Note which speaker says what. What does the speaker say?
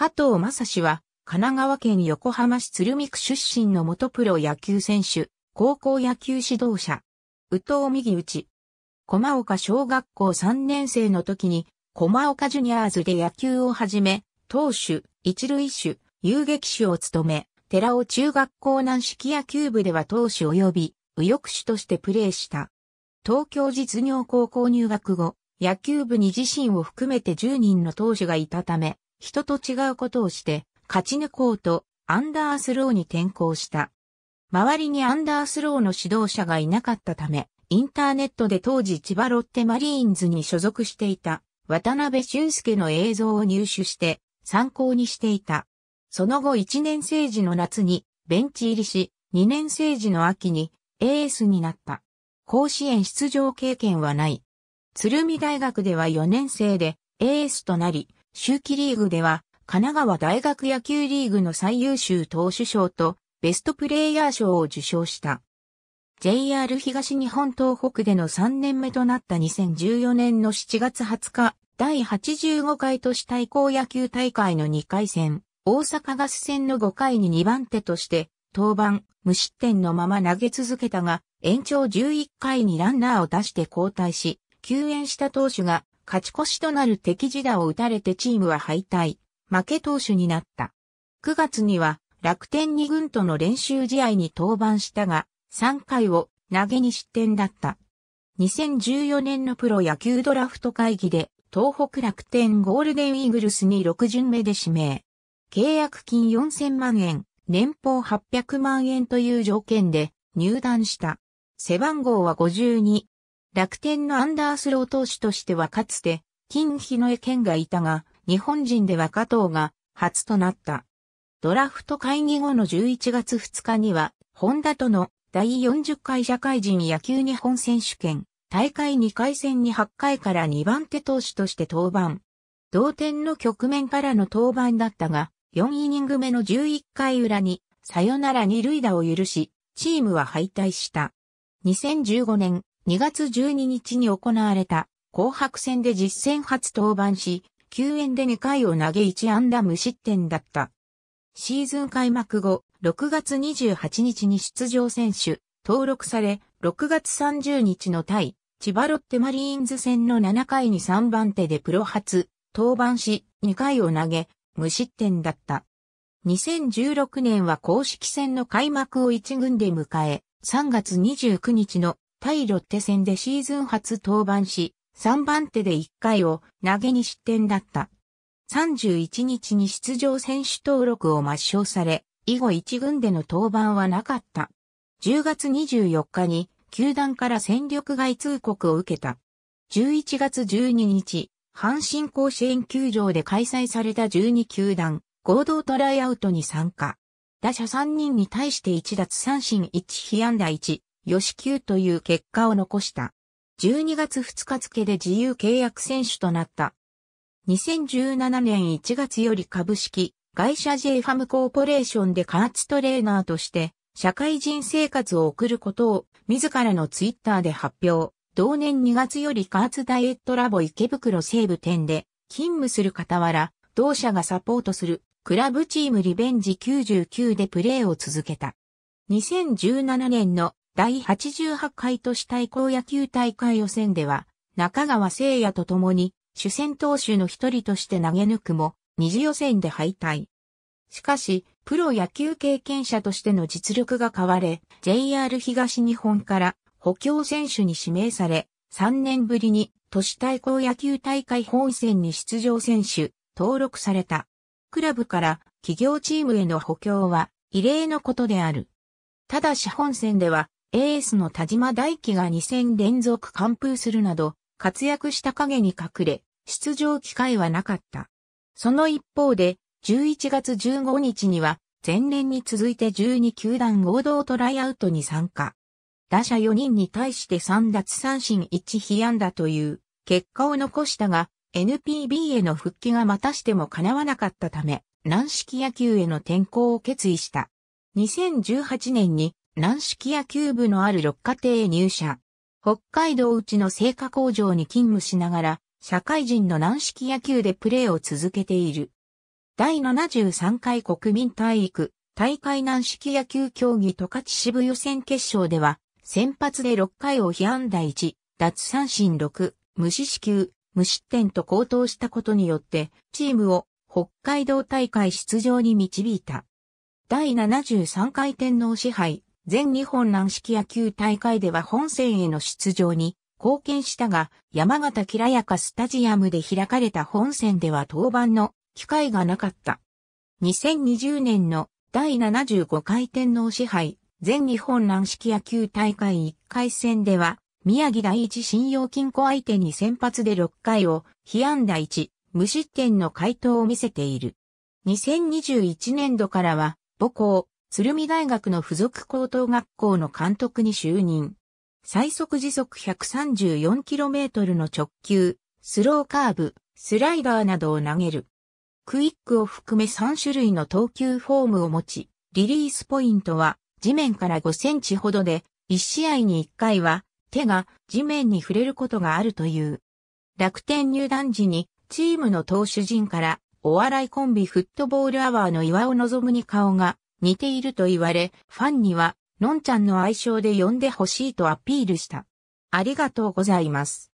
Speaker 1: 加藤正氏は、神奈川県横浜市鶴見区出身の元プロ野球選手、高校野球指導者。宇藤右内。駒岡小学校3年生の時に、駒岡ジュニアーズで野球を始め、投手、一塁手、遊撃手を務め、寺尾中学校軟式野球部では投手及び右翼手としてプレーした。東京実業高校入学後、野球部に自身を含めて10人の投手がいたため、人と違うことをして、勝ち抜こうとアンダースローに転向した。周りにアンダースローの指導者がいなかったため、インターネットで当時千葉ロッテマリーンズに所属していた渡辺俊介の映像を入手して参考にしていた。その後1年生時の夏にベンチ入りし、2年生時の秋にエースになった。甲子園出場経験はない。鶴見大学では4年生でエースとなり、秋季リーグでは、神奈川大学野球リーグの最優秀投手賞とベストプレイヤー賞を受賞した。JR 東日本東北での3年目となった2014年の7月20日、第85回都市対抗野球大会の2回戦、大阪ガス戦の5回に2番手として、登板、無失点のまま投げ続けたが、延長11回にランナーを出して交代し、救援した投手が勝ち越しとなる敵地打を打たれてチームは敗退、負け投手になった。9月には楽天2軍との練習試合に登板したが、3回を投げに失点だった。2014年のプロ野球ドラフト会議で、東北楽天ゴールデンイーグルスに6巡目で指名。契約金4000万円、年俸800万円という条件で入団した。背番号は52、楽天のアンダースロー投手としてはかつて、金日の江県がいたが、日本人では加藤が初となった。ドラフト会議後の11月2日には、ホンダとの第40回社会人野球日本選手権、大会2回戦に8回から2番手投手として登板。同点の局面からの登板だったが、4イニング目の11回裏に、さよなら二塁打を許し、チームは敗退した。2015年、2月12日に行われた紅白戦で実戦初登板し、9円で2回を投げ1安打無失点だった。シーズン開幕後、6月28日に出場選手、登録され、6月30日の対、千葉ロッテマリーンズ戦の7回に3番手でプロ初、登板し、2回を投げ、無失点だった。2016年は公式戦の開幕を1軍で迎え、3月29日の対ロッテ戦でシーズン初登板し、3番手で1回を投げに失点だった。31日に出場選手登録を抹消され、以後1軍での登板はなかった。10月24日に球団から戦力外通告を受けた。11月12日、阪神甲子園球場で開催された12球団合同トライアウトに参加。打者3人に対して1奪三振1被安打1、吉久という結果を残した。12月2日付で自由契約選手となった。2017年1月より株式、会社 J ファムコーポレーションで加圧トレーナーとして、社会人生活を送ることを、自らのツイッターで発表。同年2月より加圧ダイエットラボ池袋西部店で、勤務する傍ら、同社がサポートする、クラブチームリベンジ99でプレーを続けた。2017年の第88回都市対抗野球大会予選では、中川誠也と共に主戦投手の一人として投げ抜くも、二次予選で敗退。しかし、プロ野球経験者としての実力が買われ、JR 東日本から補強選手に指名され、3年ぶりに都市対抗野球大会本戦に出場選手、登録された。クラブから企業チームへの補強は異例のことである。ただし本戦ではエースの田島大輝が2戦連続完封するなど、活躍した影に隠れ、出場機会はなかった。その一方で、11月15日には、前年に続いて12球団合同トライアウトに参加。打者4人に対して3奪三振1被安打という結果を残したが、NPB への復帰がまたしても叶わなかったため、軟式野球への転向を決意した。2018年に軟式野球部のある六家庭入社。北海道内の製菓工場に勤務しながら、社会人の軟式野球でプレーを続けている。第73回国民体育大会軟式野球競技十勝支部予選決勝では、先発で6回を被安打1、奪三振6、無四死球、無失点と高騰したことによって、チームを北海道大会出場に導いた。第73回天皇支配全日本軟式野球大会では本戦への出場に貢献したが、山形きらやかスタジアムで開かれた本戦では登板の機会がなかった。2020年の第75回天皇支配全日本軟式野球大会1回戦では、宮城第一信用金庫相手に先発で6回を、被安打1、無失点の回答を見せている。2021年度からは、母校、鶴見大学の附属高等学校の監督に就任。最速時速 134km の直球、スローカーブ、スライダーなどを投げる。クイックを含め3種類の投球フォームを持ち、リリースポイントは地面から5センチほどで、1試合に1回は手が地面に触れることがあるという。楽天入団時にチームの投手陣からお笑いコンビフットボールアワーの岩尾望むに顔が似ていると言われ、ファンには、のんちゃんの愛称で呼んでほしいとアピールした。ありがとうございます。